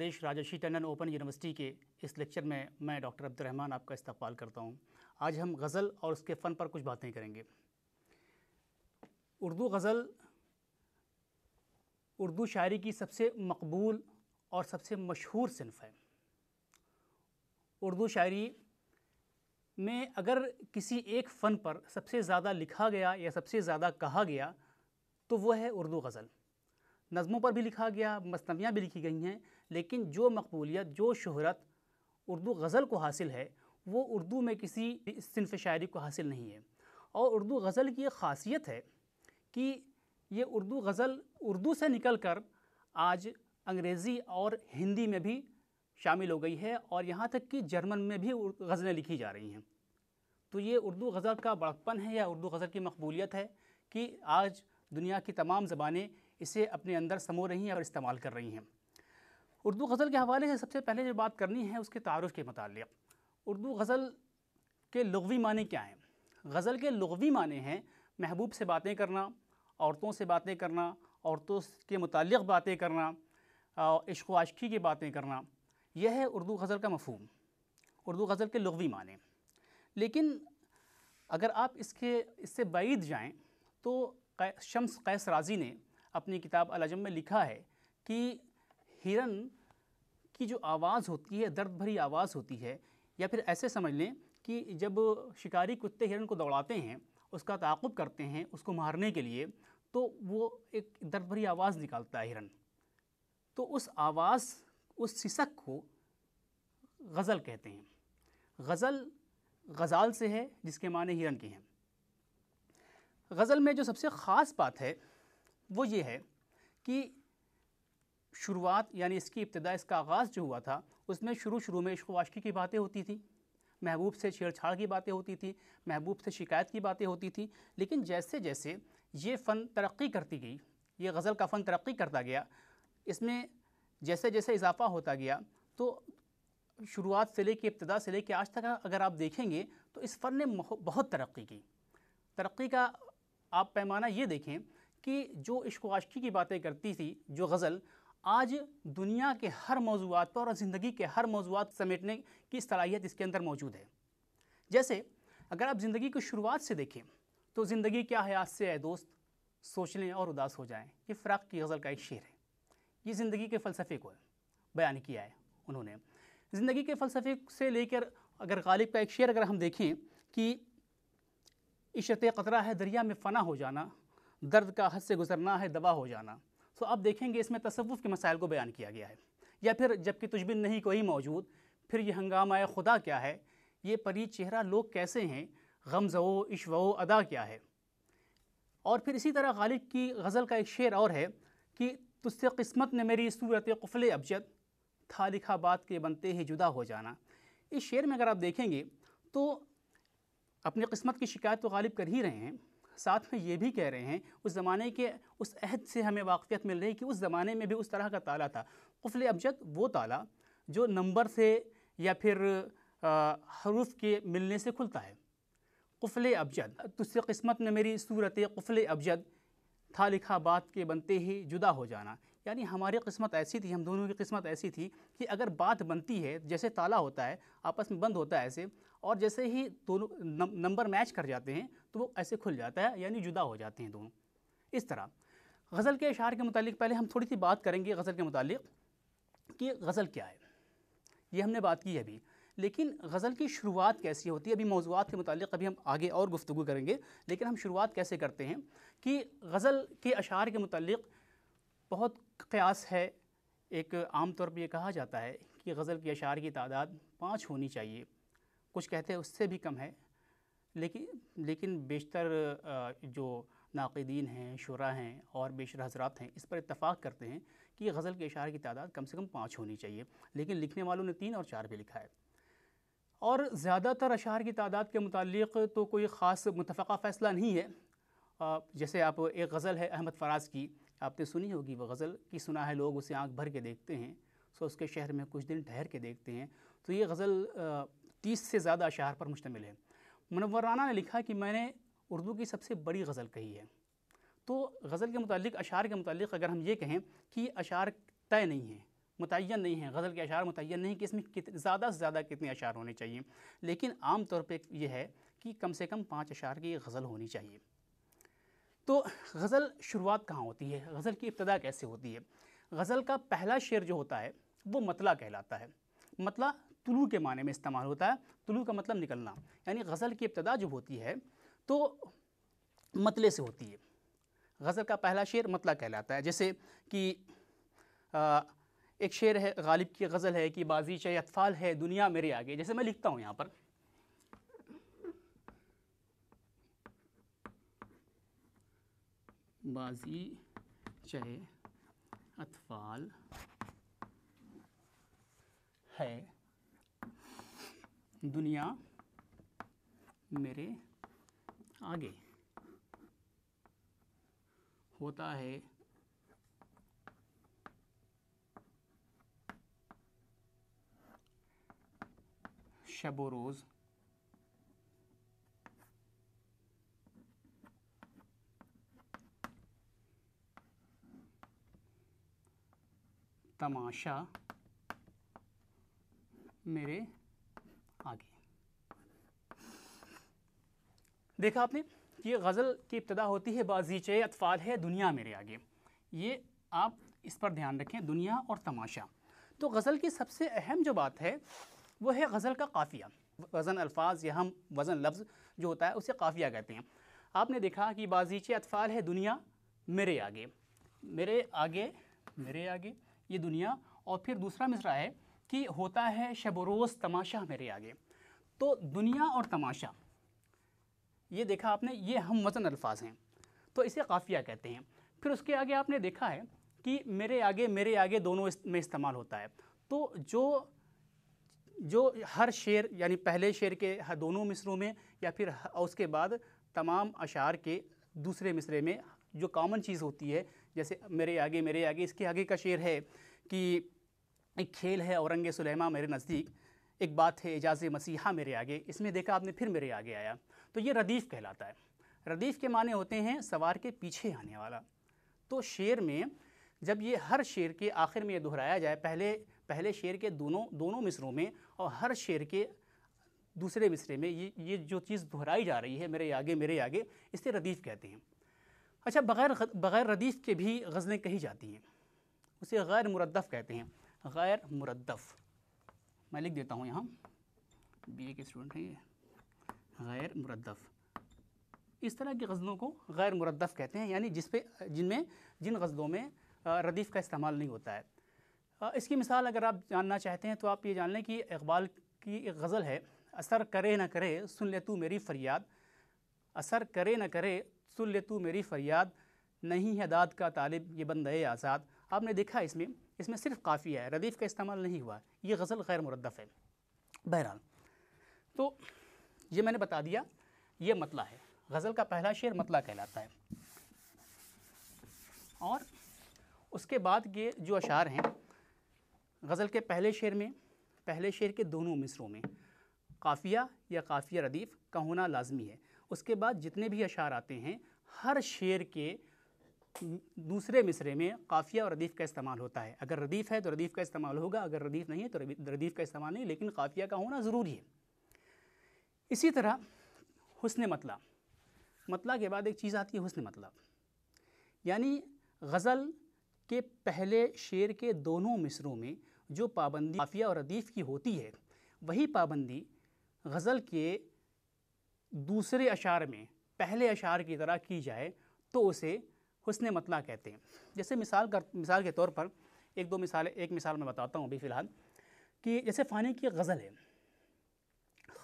प्रदेश Rajarshi Tandon open university के इस lecture में मैं डॉक्टर अब्दुलरहमान आपका इस्तेवाल करता हूँ आज हम गज़ल और उसके फ़न पर कुछ बातें करेंगे उर्दू गज़ल उर्दू शायरी की सबसे मकबूल और सबसे मशहूर सिनफ है उर्दू शायरी में अगर किसी एक फ़न पर सबसे ज़्यादा लिखा गया या सबसे ज़्यादा कहा गया तो वह है उर्दू गज़ल नज़मों पर भी लिखा गया मसनवियाँ भी लिखी गई हैं लेकिन जो मकबूलियत जो शहरत उर्दू गज़ल को हासिल है वो उर्दू में किसी सिनफ शायरी को हासिल नहीं है और उर्दू गज़ल की एक ख़ासियत है कि ये उर्दू गज़ल उर्दू से निकल कर आज अंग्रेज़ी और हिंदी में भी शामिल हो गई है और यहाँ तक कि जर्मन में भी गज़लें लिखी जा रही हैं तो ये उर्दू गज़ल का बड़पन है या उर्दू गज़ल की मकबूलियत है कि आज दुनिया की तमाम ज़बानें इसे अपने अंदर समो रही हैं और इस्तेमाल कर रही हैं उर्दू गज़ल के हवाले से सबसे पहले जो बात करनी है उसके तारफ़ के मतलब उर्दू गज़ल के लगवी माने क्या हैं गज़ल के लगवी माने हैं महबूब से बातें करना औरतों से बातें करना औरतों के मतलब बातें करना इश्क आशकी की बातें करना यह है उर्दू गज़ल का मफहम उर्दू गज़ल के लगवी माने लेकिन अगर आप इसके इससे बैद जाएँ तो शम्स कैस राजी ने अपनी किताब अलजम में लिखा है कि हिरन की जो आवाज़ होती है दर्द भरी आवाज़ होती है या फिर ऐसे समझ लें कि जब शिकारी कुत्ते हिरन को दौड़ाते हैं उसका ताकुब करते हैं उसको मारने के लिए तो वो एक दर्द भरी आवाज़ निकालता है हिरन तो उस आवाज़ उस सिसक को गज़ल कहते हैं गज़ल गज़ाल से है जिसके माने हिरन के हैं गज़ल में जो सबसे ख़ास बात है वो ये है कि शुरुआत यानी इसकी इब्तदा इसका आगाज़ जो हुआ था उसमें शुरू शुरू में इश्वाशकी की बातें होती थी महबूब से छेड़छाड़ की बातें होती थी महबूब से शिकायत की बातें होती थी लेकिन जैसे जैसे ये फ़न तरक्की करती गई ये गज़ल का फ़न तरक्की करता गया इसमें जैसे जैसे इजाफ़ा होता गया तो शुरुआत से लेके इब्तदा से लेके आज तक अगर आप देखेंगे तो इस फ़न ने बहुत तरक्की की तरक्की का आप पैमाना ये देखें कि जो इश्क आशकी की बातें करती थी जो गज़ल आज दुनिया के हर मौजूद पर और ज़िंदगी के हर मौजूद समेटने की सलाहियत इसके अंदर मौजूद है जैसे अगर आप ज़िंदगी की शुरुआत से देखें तो ज़िंदगी क्या है आज से है दोस्त सोच लें और उदास हो जाएं ये फ़राक की गज़ल का एक शेर है ये ज़िंदगी के फ़लसफ़े को बयान किया है उन्होंने ज़िंदगी के फ़लसफ़े से लेकर अगर गालिब का एक शेर अगर हम देखें कि इशरत कतरा है दरिया में फ़ना हो जाना दर्द का हद से गुज़रना है दबा हो जाना सो आप देखेंगे इसमें तसवुफ़ के मसाइल को बयान किया गया है या फिर जबकि तुजबिन नहीं कोई मौजूद फिर यह हंगामा खुदा क्या है ये परी चेहरा लोग कैसे हैं गमज़ो इशवो अदा क्या है और फिर इसी तरह गालिब की गज़ल का एक शेर और है कि तुझसे किस्मत ने मेरी सूरत कफल अबजद था लिखा बात के बनते ही जुदा हो जाना इस शेर में अगर आप देखेंगे तो अपनी किस्मत की शिकायत तो गालिब कर ही रहे हैं साथ में ये भी कह रहे हैं उस ज़माने के उस अहद से हमें वाकफ़ियत मिल रही कि उस ज़माने में भी उस तरह का ताला था कफल अबजद वो ताला जो नंबर से या फिर हरूफ के मिलने से खुलता है कफल अबजद तुझसे किस्मत ने मेरी सूरत कफल अबजद था लिखा बात के बनते ही जुदा हो जाना यानी हमारी किस्मत ऐसी थी हम दोनों की किस्मत ऐसी थी कि अगर बात बनती है जैसे ताला होता है आपस में बंद होता है ऐसे और जैसे ही दोनों नंबर मैच कर जाते हैं तो वो ऐसे खुल जाता है यानी जुदा हो जाते हैं दोनों इस तरह गज़ल के अशार के मतलब पहले हम थोड़ी सी बात करेंगे गज़ल के मतलब कि गज़ल क्या है ये हमने बात की अभी लेकिन गज़ल की शुरुआत कैसी होती है अभी मौजूद के मतलब अभी हम आगे और गुफ्तु करेंगे लेकिन हम शुरुआत कैसे करते हैं कि गज़ल के अशार के मतलब बहुत कयास है एक आम तौर पर यह कहा जाता है कि गज़ल के अशार की तादाद पाँच होनी चाहिए कुछ कहते हैं उससे भी कम है लेकिन लेकिन बेशतर जो नाकदीन हैं शुरा हैं और बेशर हजरात हैं इस पर इतफ़ाक़ करते हैं कि गज़ल के अशार की तादाद कम से कम पाँच होनी चाहिए लेकिन लिखने वालों ने तीन और चार भी लिखा है और ज़्यादातर अशार की तादाद के मतलब तो कोई ख़ास मुतफ़ा फ़ैसला नहीं है जैसे आप एक गज़ल है अहमद फ़राज़ की आपने सुनी होगी वह गज़ल कि सुना है लोग उसे आँख भर के देखते हैं सो उसके शहर में कुछ दिन ठहर के देखते हैं तो ये गज़ल तीस से ज़्यादा अशार पर मुश्तमिल है मनवराना ने लिखा कि मैंने उर्दू की सबसे बड़ी गज़ल कही है तो गज़ल के मतलब अशार के मतलब अगर हम ये कहें कि अशार तय नहीं है मुतन नहीं है गज़ल के अशार मुतन नहीं कि इसमें कित ज़्यादा से ज़्यादा कितने अशार होने चाहिए लेकिन आम तौर पर यह है कि कम से कम पाँच अशार की गज़ल होनी चाहिए तो गज़ल शुरुआत कहाँ होती है गज़ल की इब्तदा कैसे होती है गज़ल का पहला शेर जो होता है वो मतला कहलाता है मतला तुलू के माने में इस्तेमाल होता है तुलू का मतलब निकलना यानी गज़ल की इब्तदा जो होती है तो मतले से होती है गज़ल का पहला शेर मतला कहलाता है जैसे कि एक शेर है गालिब की गज़ल है कि बाजी चाहे अतफ़ाल है दुनिया मेरे आगे जैसे मैं लिखता हूँ यहाँ पर बाजी चहे अतफाल है दुनिया मेरे आगे होता है शबो रोज़ तमाशा मेरे आगे देखा आपने ये गज़ल की इब्तदा होती है बाजीचे अतफाल है दुनिया मेरे आगे ये आप इस पर ध्यान रखें दुनिया और तमाशा तो गज़ल की सबसे अहम जो बात है वो है गज़ल का काफ़िया वज़न अल्फाज या हम वज़न लफ्ज़ जो होता है उसे काफ़िया कहते हैं आपने देखा कि बाजीचे अतफाल है दुनिया मेरे आगे मेरे आगे मेरे आगे ये दुनिया और फिर दूसरा मिसरा है कि होता है शबरोज़ तमाशा मेरे आगे तो दुनिया और तमाशा ये देखा आपने ये हम वज़न अल्फाज हैं तो इसे काफ़िया कहते हैं फिर उसके आगे आपने देखा है कि मेरे आगे मेरे आगे दोनों में इस्तेमाल होता है तो जो जो हर शेर यानी पहले शेर के दोनों मिसरों में या फिर उसके बाद तमाम अशार के दूसरे मिसरे में जो कॉमन चीज़ होती है जैसे मेरे आगे मेरे आगे इसके आगे का शेर है कि एक खेल है औरंग सुलेमा मेरे नज़दीक एक बात है एजाज़ मसीहा मेरे आगे इसमें देखा आपने फिर मेरे आगे आया तो ये रदीफ़ कहलाता है रदीफ़ के माने होते हैं सवार के पीछे आने वाला तो शेर में जब ये हर शेर के आखिर में ये दोहराया जाए पहले पहले शेर के दोनों दोनों मिसरों में और हर शेर के दूसरे मिसरे में ये ये जो चीज़ दोहराई जा रही है मेरे आगे मेरे आगे इसे रदीफ़ कहते हैं अच्छा बग़ैर बग़ैर रदीफ़ के भी गज़लें कही जाती हैं उसे गैर मुरदफ़ कहते हैं गैर मुरदफ़ मैं लिख देता हूँ यहाँ बी ए के स्टूडेंट हैं ये गैर मुरदफ़ इस तरह की गज़लों को गैर मुरदफ़ कहते हैं यानी जिस पे जिनमें जिन गज़लों में रदीफ़ का इस्तेमाल नहीं होता है इसकी मिसाल अगर आप जानना चाहते हैं तो आप ये जान लें कि इकबाल की एक गज़ल है असर करे ना करे सुन ले तू मेरी फ़रियाद असर करे ना करे सुन ले तू मेरी फ़रियाद नहीं है दाद का तालिब ये बंद आज़ाद आपने देखा इसमें इसमें सिर्फ काफ़िया है रदीफ़ का इस्तेमाल नहीं हुआ ये गज़ल गैर मुरदफ़ है बहरहाल तो ये मैंने बता दिया ये मतला है गज़ल का पहला शेर मतला कहलाता है और उसके बाद के जो अशार हैं गज़ल के पहले शेर में पहले शेर के दोनों मिसरों में काफ़िया या काफ़िया रदीफ़ का होना लाजमी है उसके बाद जितने भी अशार आते हैं हर शेर के दूसरे मिसरे में काफ़िया और रदीफ़ का इस्तेमाल होता है अगर रदीफ़ है तो रदीफ़ का इस्तेमाल होगा अगर रदीफ़ नहीं है तो रदीफ़ का इस्तेमाल नहीं लेकिन काफ़िया का होना ज़रूरी है इसी तरह हसन मतला मतला के बाद एक चीज़ आती है हसन मतला यानी गज़ल के पहले शेर के दोनों मिसरों में जो पाबंदी काफ़िया और रदीफ़ की होती है वही पाबंदी गज़ल के दूसरे अशार में पहले अशार की तरह की जाए तो उसे हसन मतला कहते हैं जैसे मिसाल कर मिसाल के तौर पर एक दो मिसाल एक मिसाल मैं बताता हूँ अभी फ़िलहाल कि जैसे फ़ानी की गज़ल है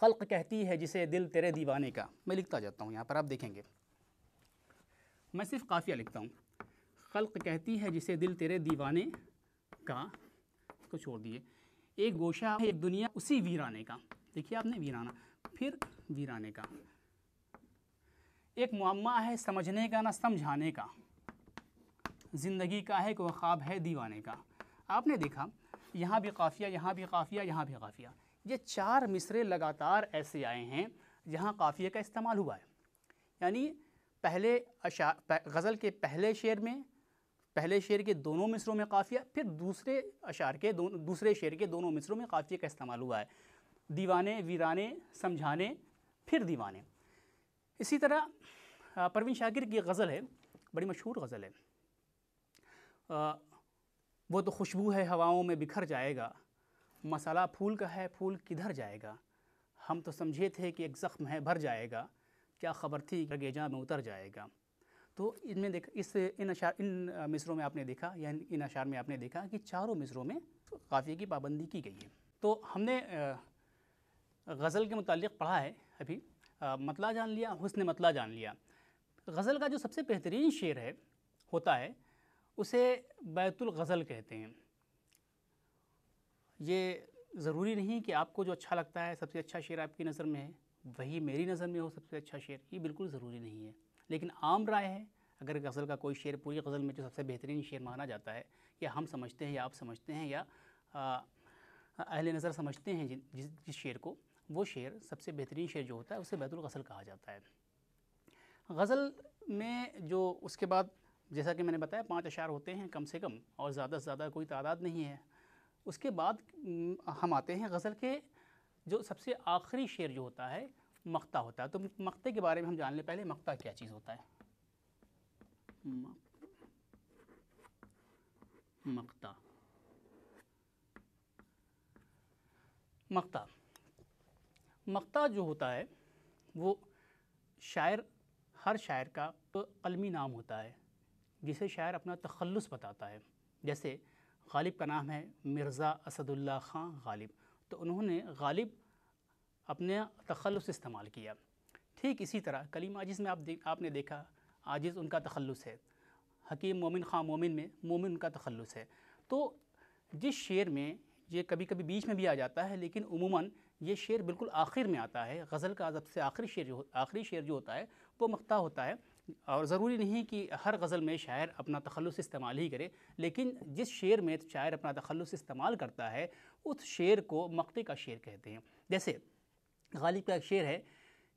खल्क कहती है जिसे दिल तेरे दीवाने का मैं लिखता जाता हूँ यहाँ पर आप देखेंगे मैं सिर्फ काफ़िया लिखता हूँ खल्क कहती है जिसे दिल तेरे दीवाने का इसको छोड़ दिए एक गोशा है एक दुनिया उसी वीराने का देखिए आपने वीराना फिर वीराने का एक मामा है समझने का ना समझाने का ज़िंदगी का है एक ख्वाब है दीवाने का आपने देखा यहाँ भी काफ़िया यहाँ भी काफ़िया यहाँ भी काफ़िया ये चार मिसरे लगातार ऐसे आए हैं जहाँ काफ़िया का इस्तेमाल हुआ है यानी पहले गज़ल के पहले शेर में पहले शेर के दोनों मिसरों में काफ़िया फिर दूसरे अशार के दो, दूसरे शेर के दोनों मिसरों में काफ़िया का इस्तेमाल हुआ है दीवाने वीराने समझाने फिर दीवाने इसी तरह परवीन शाकिर की गज़ल है बड़ी मशहूर गज़ल है आ, वो तो खुशबू है हवाओं में बिखर जाएगा मसाला फूल का है फूल किधर जाएगा हम तो समझे थे कि एक ज़ख्म है भर जाएगा क्या खबर थी रगेजा में उतर जाएगा तो इनमें देखा इस इन अशार इन मिसरों में आपने देखा या इन अशार में आपने देखा कि चारों मिसरों में काफ़ी की पाबंदी की गई है तो हमने गज़ल के मुतालिक पढ़ा है अभी मतला जान लिया हुसन मतला जान लिया गज़ल का जो सबसे बेहतरीन शेर है होता है उसे बैतुल गज़ल कहते हैं ये ज़रूरी नहीं कि आपको जो अच्छा लगता है सबसे अच्छा शेर आपकी नज़र में है वही मेरी नज़र में हो सबसे अच्छा शेर ये बिल्कुल ज़रूरी नहीं है लेकिन आम राय है अगर गज़ल का कोई शेर पूरी गज़ल में जो सबसे बेहतरीन शेर माना जाता है या हम समझते हैं या आप समझते हैं या अहल नज़र समझते हैं जिस जिस शेर को वो शेर सबसे बेहतरीन शेर जो होता है उसे बैतुल गज़ल कहा जाता है गज़ल में जो उसके बाद जैसा कि मैंने बताया पाँच अशार होते हैं कम से कम और ज़्यादा से ज़्यादा कोई तादाद नहीं है उसके बाद हम आते हैं गज़ल के जो सबसे आखिरी शेर जो होता है मक्ता होता है तो मक्ते के बारे में हम जान लें पहले मक्ता क्या चीज़ होता है मक्ता मक्ता मकता जो होता है वो शायर हर शायर का कलमी नाम होता है जिसे शायर अपना तखलस बताता है जैसे गालिब का नाम है मिर्ज़ा असदुल्ला ख़ां गालिब तो उन्होंने गालिब अपने तखलस इस्तेमाल किया ठीक इसी तरह कलीम आजिज़ में आप देख आपने देखा आजिज़ उनका तखलस है हकीम मोमिन खां मोमिन में मोमिन उनका तखलस है तो जिस शेर में ये कभी कभी बीच में भी आ जाता है लेकिन उमूा ये शेर बिल्कुल आखिर में आता है गज़ल का सबसे आखिरी शेर जो आखिरी शेर जो होता है वो मख्ता होता है और ज़रूरी नहीं कि हर गज़ल में शायर अपना तखलस इस्तेमाल ही करे लेकिन जिस शेर में शायर अपना तखलस इस्तेमाल करता है उस शेर को मक्ते का शेर कहते हैं जैसे गालिब का एक शेर है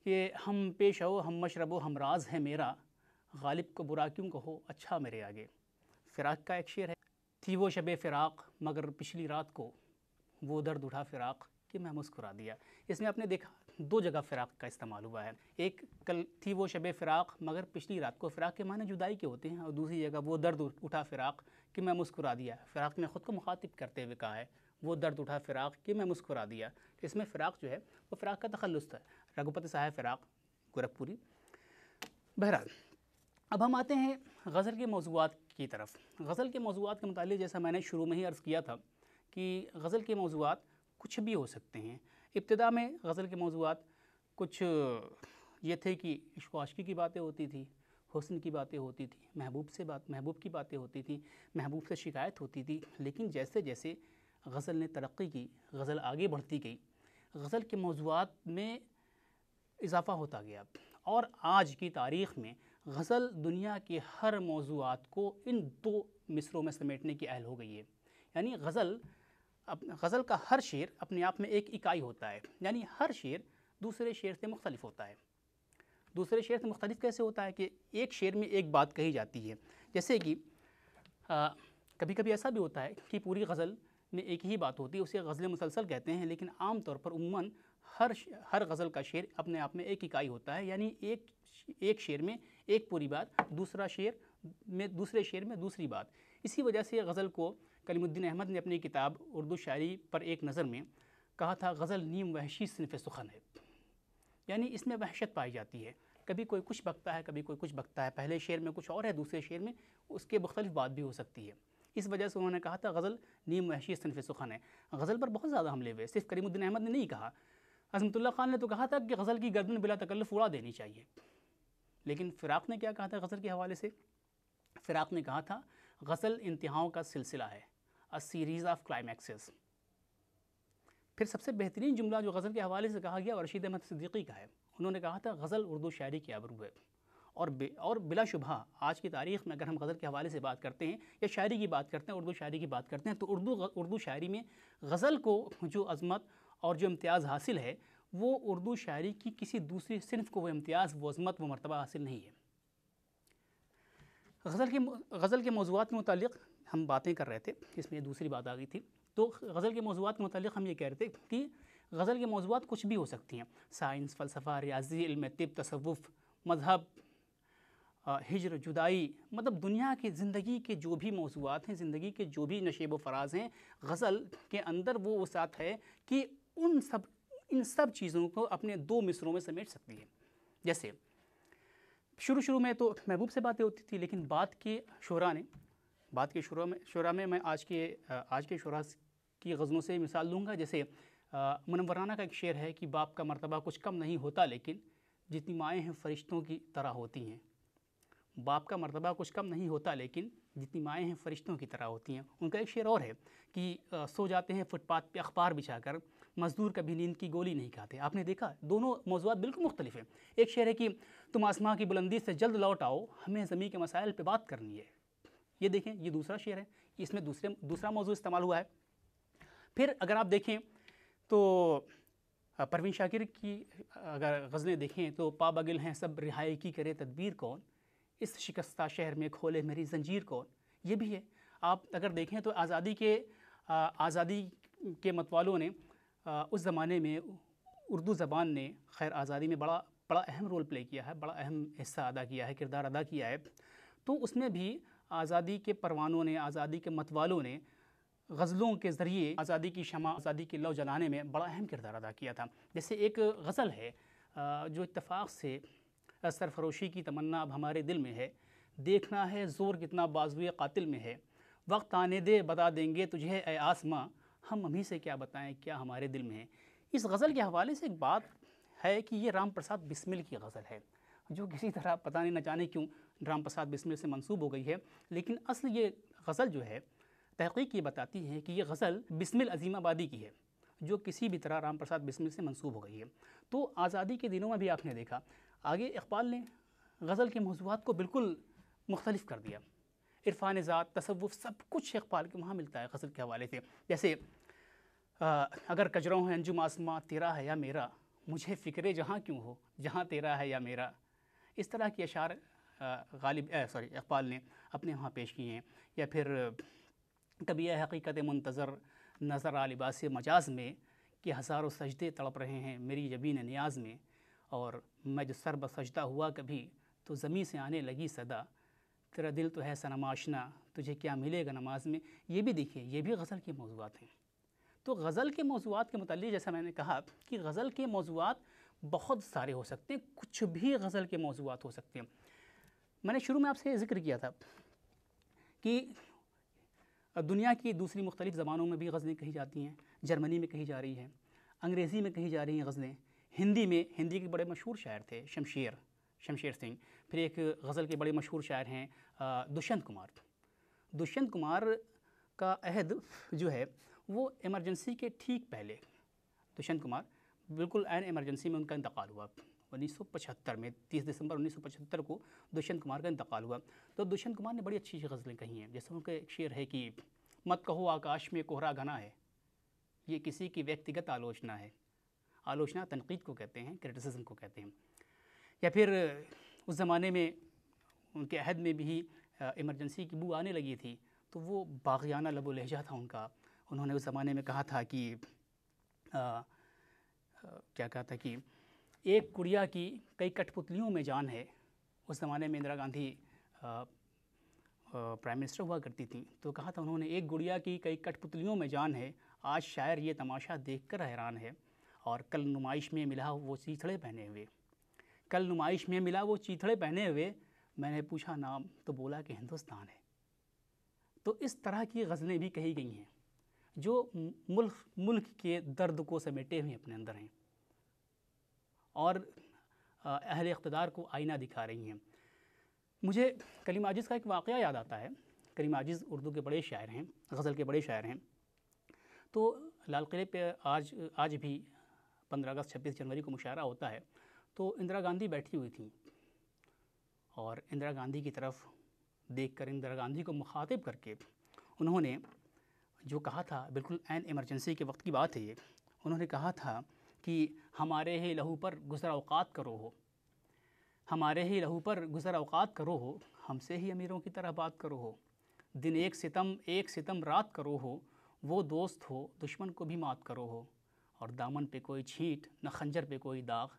कि हम पेश आओ हम मशरबो हम राज है मेरा गालिब को बुरा क्यों कहो अच्छा मेरे आगे फ़िराक का एक शेर है थी वो शब फ़िराक मगर पिछली रात को वो दर्द उठा फ़िराक कि मैं मुस्कुरा दिया इसमें आपने देखा दो जगह फ़िराक का इस्तेमाल हुआ है एक कल थी वो शब फ़िराक मगर पिछली रात को फ़िराक के माने जुदाई के होते हैं और दूसरी जगह वो दर्द उठा फ़िराक कि मैं मुस्कुरा दिया फ़िराक ने ख़ुद को मुखातिब करते हुए कहा है वो दर्द उठा फ़िराक कि मैं मुस्कुरा दिया इसमें फ़िराक जो है वो फ़िराक का तखलस था रघुपति साहब फ़िराक गोरखपुरी बहरहाल अब हम आते हैं गज़ल के मौजूद की तरफ गज़ल के मौजूद के मतलब जैसा मैंने शुरू में ही अर्ज़ किया था कि गज़ल के मौजूद कुछ भी हो सकते हैं इब्तदा में गज़ल के मौजूद कुछ ये थे कि इश्वाशी की बातें होती थी हुसन की बातें होती थी महबूब से बात महबूब की बातें होती थी महबूब से शिकायत होती थी लेकिन जैसे जैसे गज़ल ने तरक्की की गज़ल आगे बढ़ती गई गज़ल के मौजूद में इजाफ़ा होता गया और आज की तारीख़ में गज़ल दुनिया के हर मौजूद को इन दो मिसरों में समेटने की अहल हो गई है यानी गज़ल गज़ल का हर शेर अपने आप में एक इकाई होता है यानी हर शेर दूसरे शेर से मुख्तलिफ होता है दूसरे शेर से मुख्तलिफ कैसे होता है कि एक शेर में एक बात कही जाती है जैसे कि आ, कभी कभी ऐसा भी होता है कि पूरी गज़ल में एक ही बात होती है उसे गज़ल मुसलसल कहते हैं लेकिन आम तौर पर उमूा हर हर गज़ल का शेर अपने आप में एक इकाई होता है यानी एक एक शेर में एक पूरी बात दूसरा शेर में दूसरे शेर में दूसरी बात इसी वजह से गज़ल को कलीमुद्दीन अहमद ने अपनी किताब उर्दू शायरी पर एक नज़र में कहा था गज़ल नीम वहशी सिनफ सुखन है यानी इसमें वहशत पाई जाती है कभी कोई कुछ बकता है कभी कोई कुछ बकता है पहले शेर में कुछ और है दूसरे शेर में उसके मुख्तलिफ बात भी हो सकती है इस वजह से उन्होंने कहा था गज़ल नीम वहशी सिनफ सुखन है गज़ल पर बहुत ज़्यादा हमले हुए सिर्फ करीमुद्दीन अहमद ने नहीं कहा अजमतुल्ला खान ने तो कहा था कि गज़ल की गर्दन बिला तकल्लफ उड़ा देनी चाहिए लेकिन फ़िराक ने क्या कहा था गज़ल के हवाले से फ़िराक ने कहा था गसल इंतहाओं का सिलसिला है अ सीरीज़ ऑफ क्लाइमैक्सेस फिर सबसे बेहतरीन जुमला जो गज़ल के हवाले से कहा गया रशीद अहमद सिद्दीकी का है उन्होंने कहा था गज़ल उर्दू शायरी की आबरू है और बे, और बिलाशुबा आज की तारीख में अगर हम गज़ल के हवाले से बात करते हैं या शायरी की बात करते हैं उर्दू शायरी की बात करते हैं तो उर्दू उर्दू शायरी में गज़ल को जो अजमत और जो इम्तियाज़ हासिल है वो उर्दू शायरी की किसी दूसरी सिनफ को वो इम्तियाज़ वो अजमत व मरतबा हासिल नहीं है गज़ल के गज़ल के मौजूद के मतलब हम बातें कर रहे थे इसमें दूसरी बात आ गई थी तो गज़ल के मौजूद के मतलब हम ये कह रहे थे कि गज़ल के मौजूद कुछ भी हो सकती हैं साइंस फ़लसफ़ा रियाजी इल्म तिब तसवुफ़ मज़हब हिजर जुदाई मतलब दुनिया की ज़िंदगी के जो भी मौजूद हैं ज़िंदगी के जो भी नशेब फराज हैं गज़ल के अंदर वो वसात है कि उन सब इन सब चीज़ों को अपने दो मिसरों में समेट सकती है जैसे शुरू शुरू में तो महबूब से बातें होती थी लेकिन बाद के शुरा ने बाद के शुरा में शुरा में मैं आज के आज के शुरा की गज़लों से मिसाल लूँगा जैसे मुनवराना का एक शेर है कि बाप का मरतबा कुछ कम नहीं होता लेकिन जितनी माएँ हैं फरिश्तों की तरह होती हैं बाप का मरतबा कुछ कम नहीं होता लेकिन जितनी माएँ हैं फरिश्तों की तरह होती हैं उनका एक शेर और है कि सो जाते हैं फुटपाथ पे अखबार बिछा कर मजदूर कभी नींद की गोली नहीं खाते आपने देखा दोनों मौजूद बिल्कुल मुख्तलिफ हैं एक शेर है कि तुम आसमां की बुलंदी से जल्द लौट आओ हमें ज़मीन के मसाइल पर बात करनी है ये देखें ये दूसरा शेर है इसमें दूसरे दूसरा मौजू इस्तेमाल हुआ है फिर अगर आप देखें तो परवीन शाकिर की अगर गज़लें देखें तो पा बगिल हैं सब रिहाई की करे तदबीर कौन इस शिकस्ता शहर में खोले मेरी जंजीर कौन ये भी है आप अगर देखें तो आज़ादी के आज़ादी के मतवालों ने उस ज़माने में उर्दू ज़बान ने खैर आज़ादी में बड़ा बड़ा अहम रोल प्ले किया है बड़ा अहम हिस्सा अदा किया है किरदार अदा किया है तो उसमें भी आज़ादी के परवानों ने आज़ादी के मतवालों ने गज़लों के ज़रिए आज़ादी की शमा आज़ादी की लौ जलाने में बड़ा अहम किरदार अदा किया था जैसे एक गज़ल है जो इतफ़ाक़ से सरफरोशी की तमन्ना अब हमारे दिल में है देखना है ज़ोर कितना बाजुए कातिल में है वक्त आने दे बता देंगे तुझे ए आसमां हम हमी से क्या बताएं क्या हमारे दिल में है इस गज़ल के हवाले से एक बात है कि ये राम प्रसाद बिस्मिल की गज़ल है जो किसी तरह पता नहीं न जाने क्यों राम प्रसाद बिस्मिल से मंसूब हो गई है लेकिन असल ये गज़ल जो है तहकीक ये बताती है कि ये गज़ल बिस्मिल आबादी की है जो किसी भी तरह राम प्रसाद बिस्मिल से मंसूब हो गई है तो आज़ादी के दिनों में भी आपने देखा आगे इकबाल ने गज़ल के मौजूद को बिल्कुल मुख्तलिफ कर दिया इरफान ज़ात तसव्वुफ़ सब कुछ इकबाल के वहाँ मिलता है गज़ल के हवाले से जैसे आ, अगर कजरों है अंजुम आसमां तेरा है या मेरा मुझे फ़िक्र जहाँ क्यों हो जहाँ तेरा है या मेरा इस तरह के अशार गालिब सॉरी इकबाल ने अपने वहाँ पेश किए हैं या फिर कभी यह हकीकत मंतज़र नज़र आलिबास मजाज में कि हज़ारों सजदे तड़प रहे हैं मेरी जबीन न्याज में और मैं जो सरब सजदा हुआ कभी तो ज़मीं से आने लगी सदा तेरा दिल तो है सनमाशना तुझे क्या मिलेगा नमाज में ये भी देखिए ये भी गज़ल के मौजूद हैं तो गज़ल के मौजूद के मतलब जैसा मैंने कहा कि गज़ल के मौजूद बहुत सारे हो सकते हैं कुछ भी गज़ल के मौजूद हो सकते हैं मैंने शुरू में आपसे ज़िक्र किया था कि दुनिया की दूसरी मुख्तलिफ़ ज़बानों में भी गज़लें कही जाती हैं जर्मनी में कही जा रही हैं अंग्रेज़ी में कही जा रही हैं गज़लें हिंदी में हिंदी के बड़े मशहूर शायर थे शमशेर शमशेर सिंह फिर एक गज़ल के बड़े मशहूर शायर हैं दुष्यंत कुमार दुष्यंत कुमार का अहद जो है वो इमरजेंसी के ठीक पहले दुष्यंत कुमार बिल्कुल एन इमरजेंसी में उनका इंतकाल हुआ 1975 में 30 दिसंबर 1975 को दुष्यंत कुमार का इंतकाल हुआ तो दुष्यंत कुमार ने बड़ी अच्छी अच्छी गज़लें कही हैं जैसे उनका एक शेर है कि मत कहो आकाश में कोहरा घना है ये किसी की व्यक्तिगत आलोचना है आलोचना तनकीद को कहते हैं क्रिटिसिज्म को कहते हैं या फिर उस ज़माने में उनके अहद में भी इमरजेंसी की बू आने लगी थी तो वो बागियाना लबो लहजा था उनका उन्होंने उस ज़माने में कहा था कि आ, आ, क्या कहा था कि एक कुड़िया की कई कठपुतलियों में जान है उस ज़माने में इंदिरा गांधी प्राइम मिनिस्टर हुआ करती थी तो कहा था उन्होंने एक गुड़िया की कई कठपुतलियों में जान है आज शायर ये तमाशा देखकर हैरान है और कल नुमाइश में मिला वो चीथड़े पहने हुए कल नुमाइश में मिला वो चीथड़े पहने हुए मैंने पूछा नाम तो बोला कि हिंदुस्तान है तो इस तरह की गज़लें भी कही गई हैं जो मुल्क मुल्क के दर्द को समेटे हुए अपने अंदर हैं और अहल इकतदार को आईना दिखा रही हैं मुझे कलीम आजिज़ का एक वाक़ याद आता है कलीम आजिज़ उर्दू के बड़े शायर हैं गज़ल के बड़े शायर हैं तो लाल किले पर आज आज भी पंद्रह अगस्त छब्बीस जनवरी को मुशायरा होता है तो इंदिरा गांधी बैठी हुई थी और इंदिरा गांधी की तरफ देखकर इंदिरा गांधी को मुखातिब करके उन्होंने जो कहा था बिल्कुल एन इमरजेंसी के वक्त की बात है ये उन्होंने कहा था कि हमारे ही लहू पर गुजर अवकात करो हो हमारे ही लहू पर गुजर अवकात करो हो हमसे ही अमीरों की तरह बात करो हो दिन एक सितम एक सितम रात करो हो वो दोस्त हो दुश्मन को भी मात करो हो और दामन पे कोई छींट न खंजर पे कोई दाग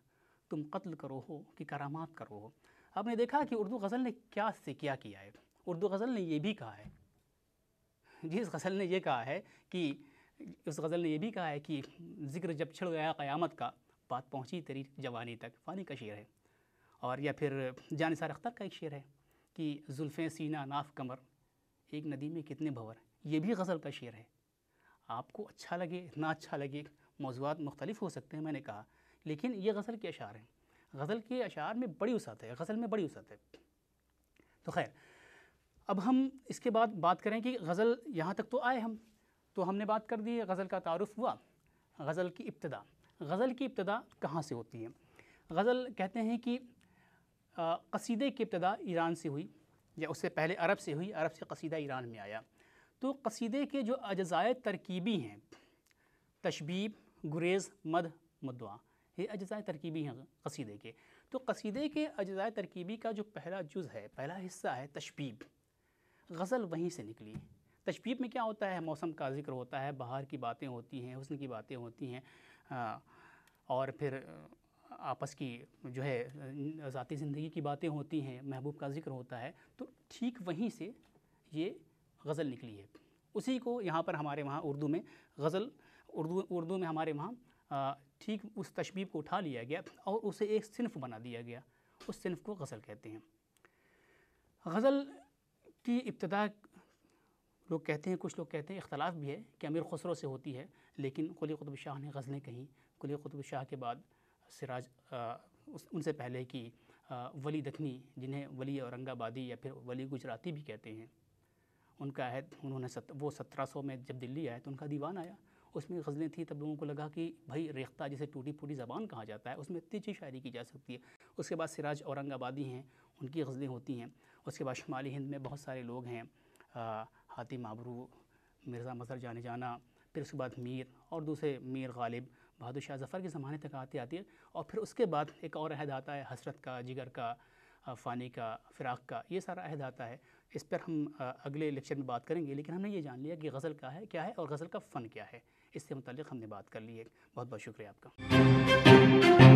तुम कत्ल करो हो कि करामात करो हो आपने देखा कि उर्दू गज़ल ने क्या से क्या किया है उर्दू गज़ल ने ये भी कहा है जिस गज़ल ने यह कहा है कि उस गज़ल ने यह भी कहा है कि ज़िक्र जब छिड़ गया क़यामत का बात पहुँची तेरी जवानी तक फ़ानी का शेर है और या फिर जानसार अख्तर का एक शेर है कि जुल्फ़ें सीना नाफ कमर एक नदी में कितने भंवर ये भी गज़ल का शेर है आपको अच्छा लगे ना अच्छा लगे मौजूद मुख्तलिफ हो सकते हैं मैंने कहा लेकिन ये गज़ल के अशार हैं गज़ल के अशार में बड़ी वसात है गज़ल में बड़ी वसात है तो खैर अब हम इसके बाद बात करें कि गज़ल यहाँ तक तो आए हम तो हमने बात कर दी गज़ल का तारफ़ हुआ गज़ल की इब्तदा गज़ल की इब्तदा कहाँ से होती है गज़ल कहते हैं कि कसीदे की इब्तदा ईरान से हुई या उससे पहले अरब से हुई अरब से कसीदा ईरान में आया तो कसीदे के जो अजाए तरकीबी हैं तशबीब गुरेज़ मद मदवा ये अजाए तरकीबी हैं कसीदे के तो कसीदे के अजाए तरकीबी का जो पहला जुज़ है पहला हिस्सा है तशबीब गज़ल वहीं से निकली तशबीब में क्या होता है मौसम का जिक्र होता है बाहर की बातें होती हैं हुस्न की बातें होती हैं और फिर आपस की जो है ज़ाती ज़िंदगी की बातें होती हैं महबूब का जिक्र होता है तो ठीक वहीं से ये गज़ल निकली है उसी को यहाँ पर हमारे वहाँ उर्दू में गज़ल उर्दू उर्दू में हमारे वहाँ ठीक उस तशबीब को उठा लिया गया और उसे एक सिनफ बना दिया गया उस सिनफ को गज़ल कहते हैं गज़ल की इब्तदा लोग कहते हैं कुछ लोग कहते हैं इख्तलाफ भी है कि अमीर खुसरो से होती है लेकिन कुली कुतुब शाह ने गज़लें कहीं कुली कुतुब शाह के बाद सिराज उनसे पहले कि वली दखनी जिन्हें वली औरंगाबादी या फिर वली गुजराती भी कहते हैं उनका है उन्होंने सत, वो सत्रह सौ में जब दिल्ली आए तो उनका दीवान आया उसमें गज़लें थी तब लोगों को लगा कि भाई रेख्ता जिसे टूटी फूटी ज़बान कहा जाता है उसमें अच्छी शायरी की जा सकती है उसके बाद सिराज औरंगाबादी हैं उनकी गज़लें होती हैं उसके बाद शुमाली हिंद में बहुत सारे लोग हैं हाथी माबरू मिर्ज़ा मजहर जाने जाना फिर उसके बाद मीर और दूसरे मीर गालिब बहादुर शाह जफ़र के ज़माने तक आती आती है और फिर उसके बाद एक और अहद आता है हसरत का जिगर का फ़ानी का फ़िराक का ये सारा अहद आता है इस पर हम अगले लेक्चर में बात करेंगे लेकिन हमने ये जान लिया कि गज़ल का है क्या है और गज़ल का फ़न क्या है इससे मतलब हमने बात कर ली है बहुत बहुत शुक्रिया आपका